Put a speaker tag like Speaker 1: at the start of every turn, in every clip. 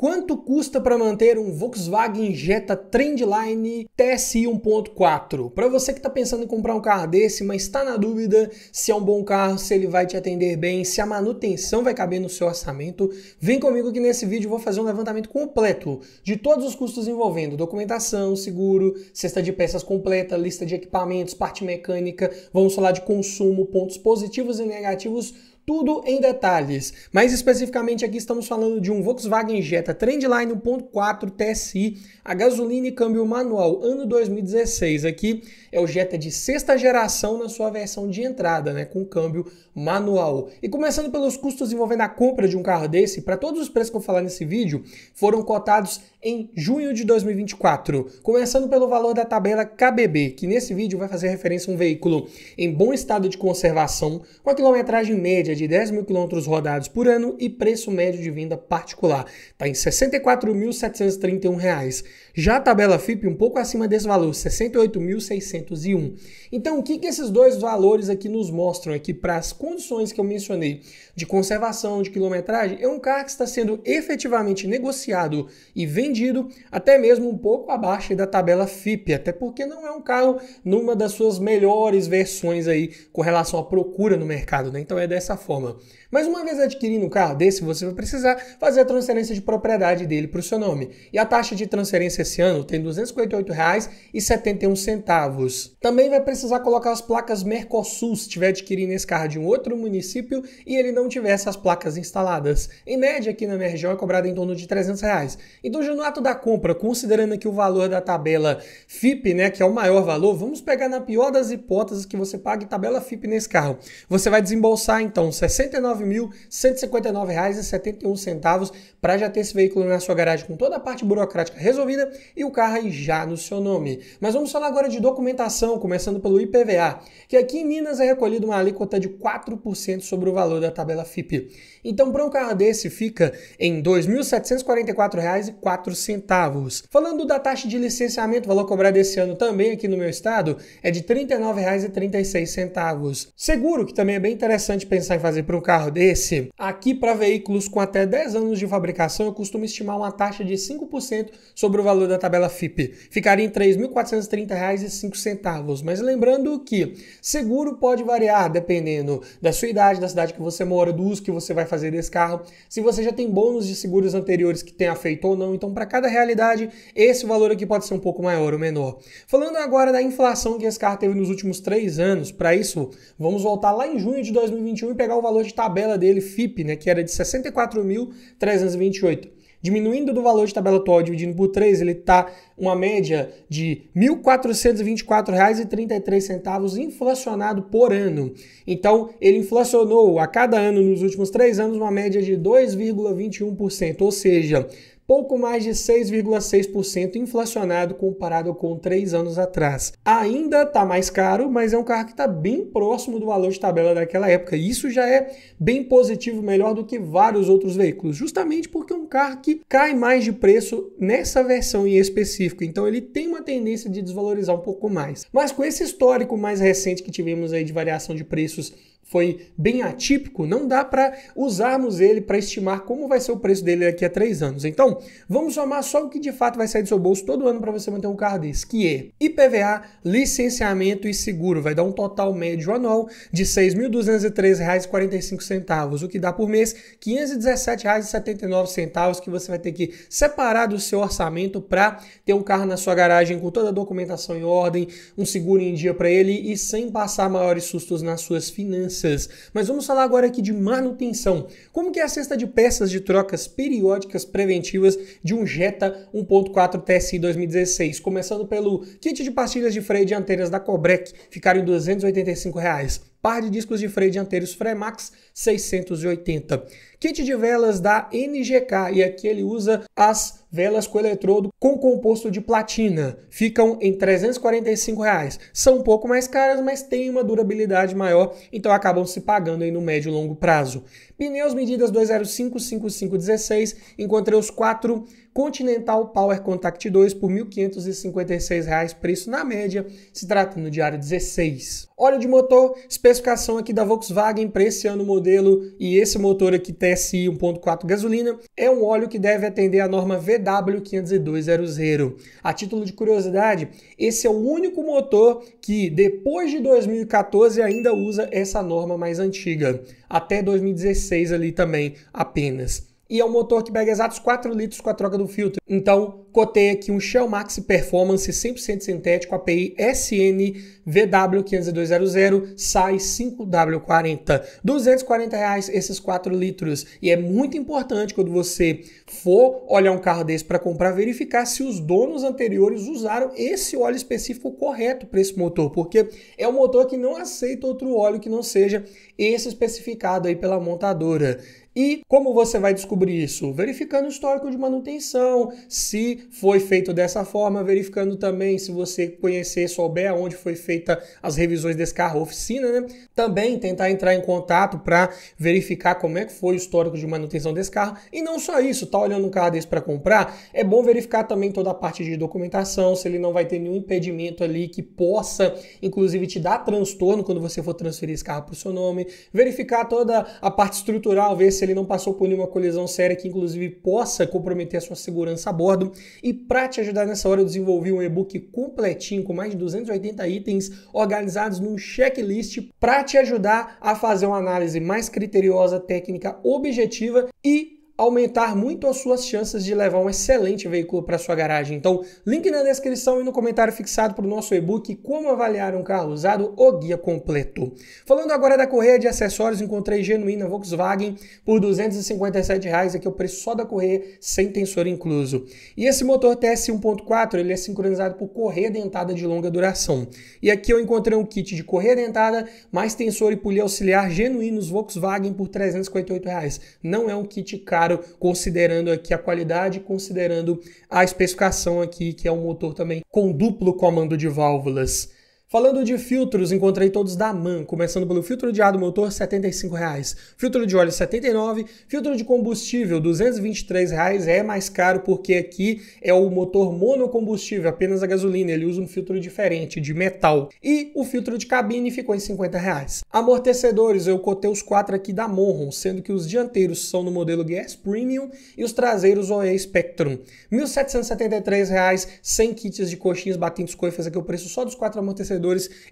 Speaker 1: Quanto custa para manter um Volkswagen Jetta Trendline TSI 1.4? Para você que está pensando em comprar um carro desse, mas está na dúvida se é um bom carro, se ele vai te atender bem, se a manutenção vai caber no seu orçamento, vem comigo que nesse vídeo eu vou fazer um levantamento completo de todos os custos envolvendo documentação, seguro, cesta de peças completa, lista de equipamentos, parte mecânica, vamos falar de consumo, pontos positivos e negativos tudo em detalhes. Mais especificamente aqui estamos falando de um Volkswagen Jetta Trendline 1.4 TSI a gasolina e câmbio manual ano 2016. Aqui é o Jetta de sexta geração na sua versão de entrada, né, com câmbio manual. E começando pelos custos envolvendo a compra de um carro desse, para todos os preços que eu falar nesse vídeo, foram cotados em junho de 2024. Começando pelo valor da tabela KBB, que nesse vídeo vai fazer referência a um veículo em bom estado de conservação, com a quilometragem média de 10 mil quilômetros rodados por ano e preço médio de venda particular. Está em R$ 64.731. Já a tabela FIP um pouco acima desse valor, 68.601. Então, o que, que esses dois valores aqui nos mostram que para as condições que eu mencionei de conservação de quilometragem? É um carro que está sendo efetivamente negociado e vendido até mesmo um pouco abaixo da tabela FIP, até porque não é um carro numa das suas melhores versões aí com relação à procura no mercado, né? Então é dessa forma. Mas uma vez adquirindo um carro desse, você vai precisar fazer a transferência de propriedade dele para o seu nome. E a taxa de transferência esse ano tem R$ 258,71. Também vai precisar colocar as placas Mercosul se estiver adquirindo esse carro de um outro município e ele não tiver essas placas instaladas. Em média, aqui na minha região é cobrado em torno de R$ 300. Reais. Então, já no ato da compra, considerando aqui o valor da tabela FIP, né, que é o maior valor, vamos pegar na pior das hipóteses que você pague tabela FIP nesse carro. Você vai desembolsar, então, R$ 69 R$ 9.159,71 para já ter esse veículo na sua garagem com toda a parte burocrática resolvida e o carro aí já no seu nome. Mas vamos falar agora de documentação, começando pelo IPVA, que aqui em Minas é recolhido uma alíquota de 4% sobre o valor da tabela FIP. Então, para um carro desse fica em R$ 2.744,04. Falando da taxa de licenciamento, o valor cobrado esse ano também aqui no meu estado é de R$ 39,36. Seguro, que também é bem interessante pensar em fazer para um carro desse, aqui para veículos com até 10 anos de fabricação fabricação, eu costumo estimar uma taxa de 5% sobre o valor da tabela FIP. Ficaria em R$ 3.430,05. Mas lembrando que seguro pode variar dependendo da sua idade, da cidade que você mora, do uso que você vai fazer desse carro, se você já tem bônus de seguros anteriores que tenha feito ou não. Então, para cada realidade, esse valor aqui pode ser um pouco maior ou menor. Falando agora da inflação que esse carro teve nos últimos três anos, para isso, vamos voltar lá em junho de 2021 e pegar o valor de tabela dele, FIP, né, que era de R$ 64.300 328. Diminuindo do valor de tabela atual dividindo por 3, ele está uma média de R$ 1.424,33 inflacionado por ano. Então, ele inflacionou a cada ano nos últimos três anos uma média de 2,21%, ou seja, pouco mais de 6,6% inflacionado comparado com três anos atrás. Ainda está mais caro, mas é um carro que está bem próximo do valor de tabela daquela época. Isso já é bem positivo, melhor do que vários outros veículos, justamente porque é um carro que cai mais de preço nessa versão em específico. Então ele tem uma tendência de desvalorizar um pouco mais. Mas com esse histórico mais recente que tivemos aí de variação de preços foi bem atípico, não dá para usarmos ele para estimar como vai ser o preço dele daqui a três anos. Então, vamos somar só o que de fato vai sair do seu bolso todo ano para você manter um carro desse, que é IPVA, licenciamento e seguro. Vai dar um total médio anual de R$ 6.203,45, o que dá por mês R$ 517,79 que você vai ter que separar do seu orçamento para ter um carro na sua garagem com toda a documentação em ordem, um seguro em dia para ele e sem passar maiores sustos nas suas finanças peças. Mas vamos falar agora aqui de manutenção. Como que é a cesta de peças de trocas periódicas preventivas de um Jetta 1.4 TSI 2016? Começando pelo kit de pastilhas de freio dianteiras da Cobrec, ficaram em R$ 285. Reais par de discos de freio dianteiros Fremax 680, kit de velas da NGK e aqui ele usa as velas com eletrodo com composto de platina, ficam em 345 reais. São um pouco mais caras, mas têm uma durabilidade maior, então acabam se pagando aí no médio e longo prazo. Pneus medidas 205 5516, encontrei os quatro Continental Power Contact 2 por R$ 1.556, preço na média, se tratando de diário 16. Óleo de motor, especificação aqui da Volkswagen para esse ano modelo e esse motor aqui TSI 1.4 gasolina, é um óleo que deve atender a norma VW 50200. A título de curiosidade, esse é o único motor que depois de 2014 ainda usa essa norma mais antiga, até 2016 ali também apenas e é um motor que pega exatos 4 litros com a troca do filtro. Então, cotei aqui um Shell Max Performance 100% sintético API SN VW50200, SAI 5W40. 240 reais esses 4 litros. E é muito importante quando você for olhar um carro desse para comprar, verificar se os donos anteriores usaram esse óleo específico correto para esse motor, porque é um motor que não aceita outro óleo que não seja esse especificado aí pela montadora. E como você vai descobrir isso? Verificando o histórico de manutenção, se foi feito dessa forma, verificando também se você conhecer, souber aonde foi feita as revisões desse carro, oficina, né? Também tentar entrar em contato para verificar como é que foi o histórico de manutenção desse carro. E não só isso, tá olhando um carro desse para comprar, é bom verificar também toda a parte de documentação, se ele não vai ter nenhum impedimento ali que possa, inclusive, te dar transtorno quando você for transferir esse carro para o seu nome. Verificar toda a parte estrutural, ver se ele não passou por nenhuma colisão séria que, inclusive, possa comprometer a sua segurança a bordo. E para te ajudar nessa hora, eu desenvolvi um e-book completinho com mais de 280 itens organizados num checklist para te ajudar a fazer uma análise mais criteriosa, técnica, objetiva e aumentar muito as suas chances de levar um excelente veículo para sua garagem. Então, link na descrição e no comentário fixado para o nosso e-book Como Avaliar um Carro Usado, o guia completo. Falando agora da correia de acessórios, encontrei genuína Volkswagen por R$ 257, reais, aqui é o preço só da correia, sem tensor incluso. E esse motor TS 1.4, ele é sincronizado por correia dentada de longa duração. E aqui eu encontrei um kit de correia dentada, mais tensor e polia auxiliar genuínos Volkswagen por R$ Reais. Não é um kit caro claro, considerando aqui a qualidade, considerando a especificação aqui, que é um motor também com duplo comando de válvulas Falando de filtros, encontrei todos da MAN, começando pelo filtro de ar do motor R$ 75,00, filtro de óleo R$ 79,00, filtro de combustível R$ 223,00, é mais caro porque aqui é o motor monocombustível, apenas a gasolina, ele usa um filtro diferente, de metal. E o filtro de cabine ficou em R$ 50,00. Amortecedores, eu cotei os quatro aqui da Monron, sendo que os dianteiros são no modelo Gas Premium e os traseiros OE Spectrum. R$ 1.773,00, sem kits de coxinhas, batentes, coifas, aqui é o preço só dos quatro amortecedores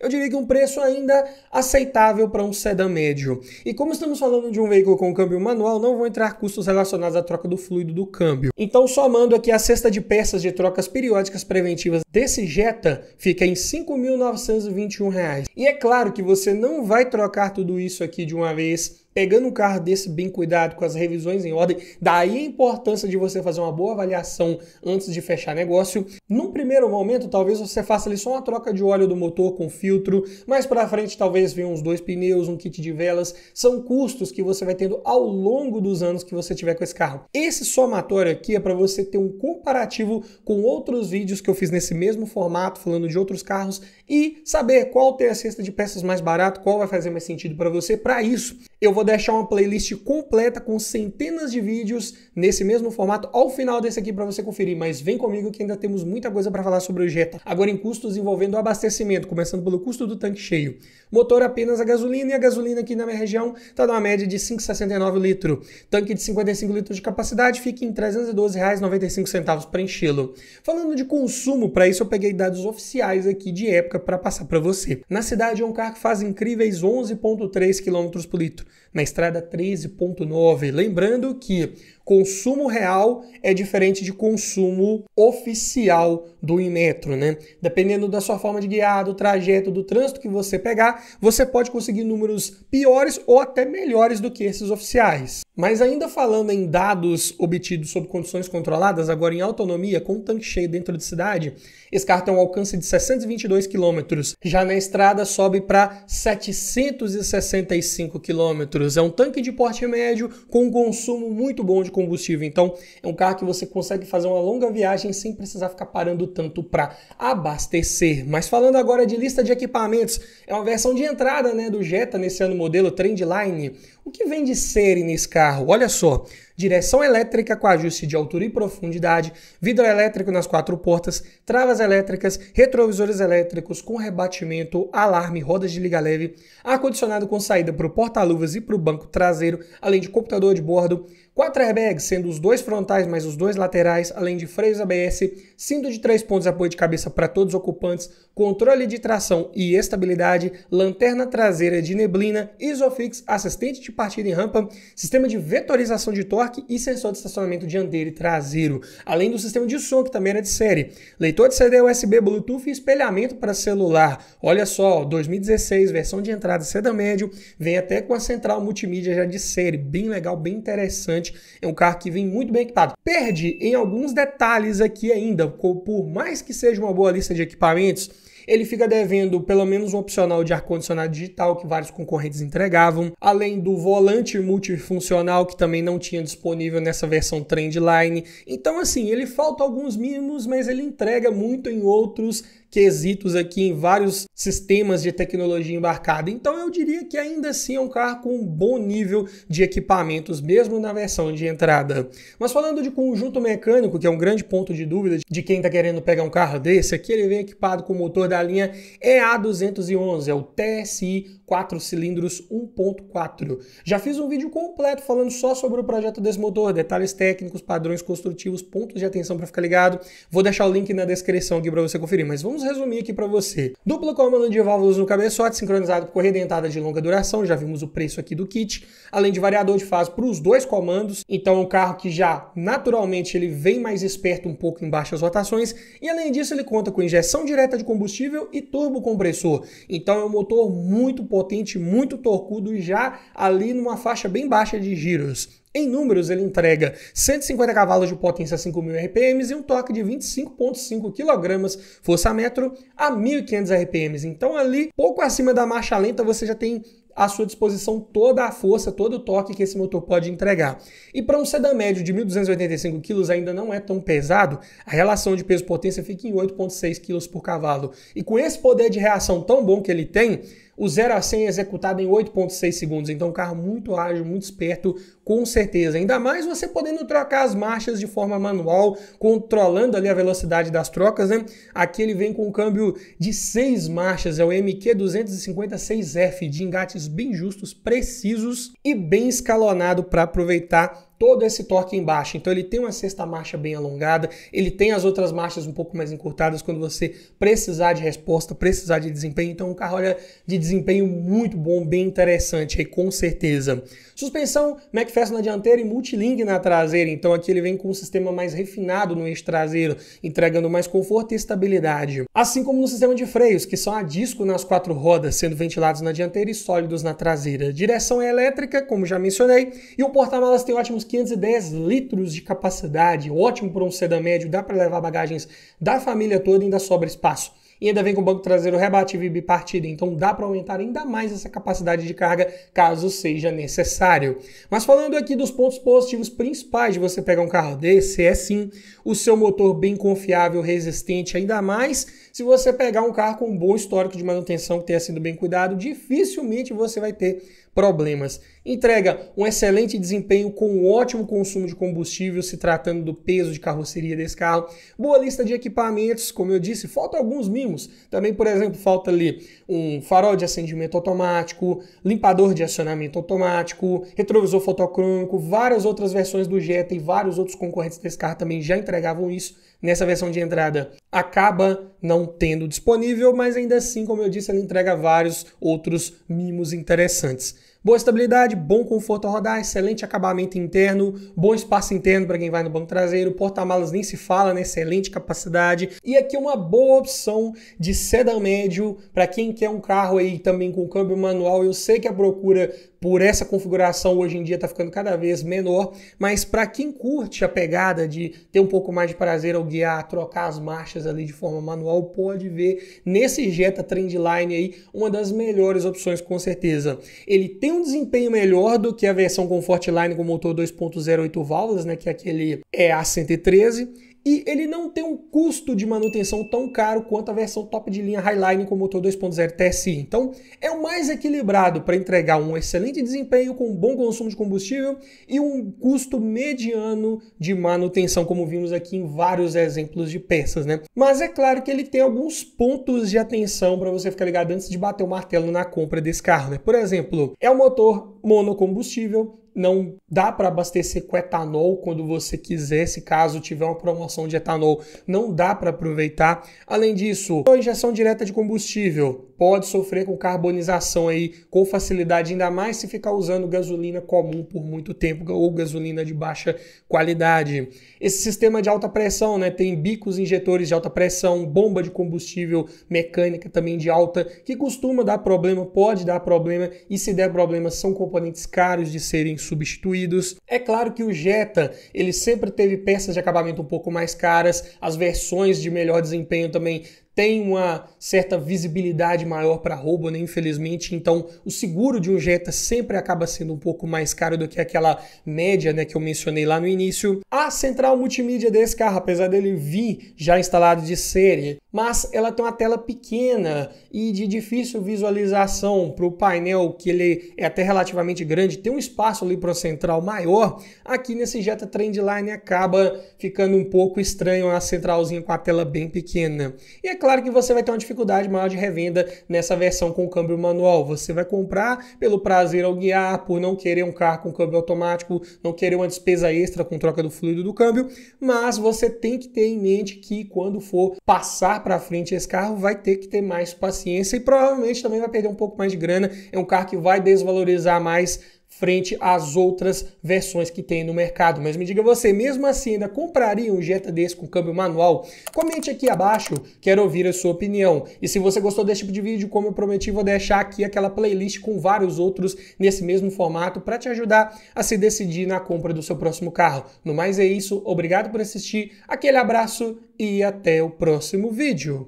Speaker 1: eu diria que um preço ainda aceitável para um sedã médio. E como estamos falando de um veículo com câmbio manual, não vão entrar custos relacionados à troca do fluido do câmbio. Então, somando aqui a cesta de peças de trocas periódicas preventivas desse Jetta, fica em R$ 5.921. E é claro que você não vai trocar tudo isso aqui de uma vez pegando um carro desse bem cuidado, com as revisões em ordem, daí a importância de você fazer uma boa avaliação antes de fechar negócio. Num primeiro momento, talvez você faça ali só uma troca de óleo do motor com filtro, mais para frente talvez venham uns dois pneus, um kit de velas, são custos que você vai tendo ao longo dos anos que você tiver com esse carro. Esse somatório aqui é para você ter um comparativo com outros vídeos que eu fiz nesse mesmo formato, falando de outros carros e saber qual tem a cesta de peças mais barato, qual vai fazer mais sentido para você. Para isso, eu vou deixar uma playlist completa com centenas de vídeos nesse mesmo formato ao final desse aqui para você conferir, mas vem comigo que ainda temos muita coisa para falar sobre o Jetta. Agora em custos envolvendo abastecimento, começando pelo custo do tanque cheio. Motor apenas a gasolina e a gasolina aqui na minha região está numa média de 5,69 litro. Tanque de 55 litros de capacidade fica em R$ 312,95 para enchê-lo. Falando de consumo, para isso eu peguei dados oficiais aqui de época para passar para você. Na cidade, é um carro que faz incríveis 11,3 km por litro na estrada 13.9. Lembrando que consumo real é diferente de consumo oficial do Inmetro, né? Dependendo da sua forma de guiar, do trajeto, do trânsito que você pegar, você pode conseguir números piores ou até melhores do que esses oficiais. Mas ainda falando em dados obtidos sob condições controladas, agora em autonomia, com um tanque cheio dentro de cidade, esse carro tem um alcance de 622 km. Já na estrada sobe para 765 km. É um tanque de porte médio com um consumo muito bom de combustível. Então, é um carro que você consegue fazer uma longa viagem sem precisar ficar parando tanto para abastecer. Mas falando agora de lista de equipamentos, é uma versão de entrada né, do Jetta nesse ano modelo Trendline. O que vem de série nesse carro? Olha só, direção elétrica com ajuste de altura e profundidade, vidro elétrico nas quatro portas, travas elétricas, retrovisores elétricos com rebatimento, alarme, rodas de liga leve, ar-condicionado com saída para o porta-luvas e para o banco traseiro, além de computador de bordo, quatro airbags, sendo os dois frontais mais os dois laterais, além de freios ABS, cinto de três pontos de apoio de cabeça para todos os ocupantes, controle de tração e estabilidade, lanterna traseira de neblina, Isofix, assistente de partida em rampa, sistema de vetorização de torque e sensor de estacionamento dianteiro e traseiro, além do sistema de som que também era de série, leitor de CD USB, Bluetooth e espelhamento para celular. Olha só, 2016, versão de entrada sedã médio, vem até com a central multimídia já de série, bem legal, bem interessante. É um carro que vem muito bem equipado. Perde em alguns detalhes aqui ainda, por mais que seja uma boa lista de equipamentos, ele fica devendo pelo menos um opcional de ar-condicionado digital que vários concorrentes entregavam, além do volante multifuncional que também não tinha disponível nessa versão Trendline. Então, assim, ele falta alguns mínimos, mas ele entrega muito em outros quesitos aqui em vários sistemas de tecnologia embarcada. Então eu diria que ainda assim é um carro com um bom nível de equipamentos, mesmo na versão de entrada. Mas falando de conjunto mecânico, que é um grande ponto de dúvida de quem está querendo pegar um carro desse, aqui ele vem equipado com o motor da linha EA211, é o TSI quatro cilindros 1.4. Já fiz um vídeo completo falando só sobre o projeto desse motor, detalhes técnicos, padrões construtivos, pontos de atenção para ficar ligado. Vou deixar o link na descrição aqui para você conferir, mas vamos resumir aqui para você. Duplo comando de válvulas no cabeçote, sincronizado com correia dentada de longa duração, já vimos o preço aqui do kit, além de variador de fase para os dois comandos, então é um carro que já naturalmente ele vem mais esperto um pouco em baixas rotações, e além disso ele conta com injeção direta de combustível e turbo compressor. então é um motor muito potente, muito torcudo e já ali numa faixa bem baixa de giros. Em números, ele entrega 150 cavalos de potência a 5.000 RPMs e um torque de 25.5 kg força metro a 1.500 RPMs. Então ali, pouco acima da marcha lenta, você já tem à sua disposição toda a força, todo o torque que esse motor pode entregar. E para um sedã médio de 1.285 kg ainda não é tão pesado, a relação de peso-potência fica em 8.6 kg por cavalo. E com esse poder de reação tão bom que ele tem, o 0 a 100 é executado em 8.6 segundos, então um carro muito ágil, muito esperto, com certeza. Ainda mais você podendo trocar as marchas de forma manual, controlando ali a velocidade das trocas, né? Aqui ele vem com um câmbio de 6 marchas, é o MQ256F, de engates bem justos, precisos e bem escalonado para aproveitar todo esse torque embaixo. Então ele tem uma sexta marcha bem alongada, ele tem as outras marchas um pouco mais encurtadas quando você precisar de resposta, precisar de desempenho. Então um carro olha de desempenho muito bom, bem interessante aí com certeza. Suspensão MacPherson na dianteira e multilink na traseira. Então aqui ele vem com um sistema mais refinado no eixo traseiro, entregando mais conforto e estabilidade. Assim como no sistema de freios, que são a disco nas quatro rodas, sendo ventilados na dianteira e sólidos na traseira. Direção é elétrica, como já mencionei, e o porta-malas tem ótimos 510 litros de capacidade, ótimo para um sedã médio, dá para levar bagagens da família toda e ainda sobra espaço. E ainda vem com o banco traseiro rebatível e bipartido, então dá para aumentar ainda mais essa capacidade de carga caso seja necessário. Mas falando aqui dos pontos positivos principais de você pegar um carro desse, é sim o seu motor bem confiável, resistente, ainda mais se você pegar um carro com um bom histórico de manutenção que tenha sido bem cuidado, dificilmente você vai ter problemas. Entrega um excelente desempenho com um ótimo consumo de combustível, se tratando do peso de carroceria desse carro. Boa lista de equipamentos, como eu disse, faltam alguns mimos. Também, por exemplo, falta ali um farol de acendimento automático, limpador de acionamento automático, retrovisor fotocrônico, várias outras versões do Jetta e vários outros concorrentes desse carro também já entregavam isso nessa versão de entrada acaba não tendo disponível, mas ainda assim, como eu disse, ela entrega vários outros mimos interessantes. Boa estabilidade, bom conforto ao rodar, excelente acabamento interno, bom espaço interno para quem vai no banco traseiro, porta-malas nem se fala, né? excelente capacidade. E aqui uma boa opção de sedã médio para quem quer um carro aí também com câmbio manual. Eu sei que a procura por essa configuração hoje em dia está ficando cada vez menor, mas para quem curte a pegada de ter um pouco mais de prazer ao guiar, trocar as marchas ali de forma manual, pode ver nesse Jetta Trendline aí uma das melhores opções com certeza. Ele tem um desempenho melhor do que a versão com Fortline com motor 2.08 válvulas, né, que é aquele EA113, e ele não tem um custo de manutenção tão caro quanto a versão top de linha Highline com motor 2.0 TSI. Então, é o mais equilibrado para entregar um excelente desempenho com bom consumo de combustível e um custo mediano de manutenção, como vimos aqui em vários exemplos de peças, né? Mas é claro que ele tem alguns pontos de atenção para você ficar ligado antes de bater o martelo na compra desse carro, né? Por exemplo, é um motor monocombustível não dá para abastecer com etanol quando você quiser, se caso tiver uma promoção de etanol, não dá para aproveitar. Além disso, a injeção direta de combustível pode sofrer com carbonização aí com facilidade, ainda mais se ficar usando gasolina comum por muito tempo ou gasolina de baixa qualidade. Esse sistema de alta pressão, né, tem bicos injetores de alta pressão, bomba de combustível mecânica também de alta, que costuma dar problema, pode dar problema e se der problema são componentes caros de serem substituídos. É claro que o Jetta, ele sempre teve peças de acabamento um pouco mais caras, as versões de melhor desempenho também tem uma certa visibilidade maior para roubo, né? Infelizmente, então o seguro de um Jetta sempre acaba sendo um pouco mais caro do que aquela média, né, que eu mencionei lá no início. A central multimídia desse carro, apesar dele vir já instalado de série, mas ela tem uma tela pequena e de difícil visualização para o painel, que ele é até relativamente grande, tem um espaço ali para a central maior. Aqui nesse Jetta Trendline acaba ficando um pouco estranho a centralzinha com a tela bem pequena. E é claro que você vai ter uma dificuldade maior de revenda nessa versão com câmbio manual. Você vai comprar pelo prazer ao guiar, por não querer um carro com câmbio automático, não querer uma despesa extra com troca do fluido do câmbio, mas você tem que ter em mente que quando for passar para frente esse carro, vai ter que ter mais paciência e provavelmente também vai perder um pouco mais de grana. É um carro que vai desvalorizar mais frente às outras versões que tem no mercado. Mas me diga você, mesmo assim, ainda compraria um Jetta desse com câmbio manual? Comente aqui abaixo, quero ouvir a sua opinião. E se você gostou desse tipo de vídeo, como eu prometi, vou deixar aqui aquela playlist com vários outros nesse mesmo formato para te ajudar a se decidir na compra do seu próximo carro. No mais é isso, obrigado por assistir, aquele abraço e até o próximo vídeo.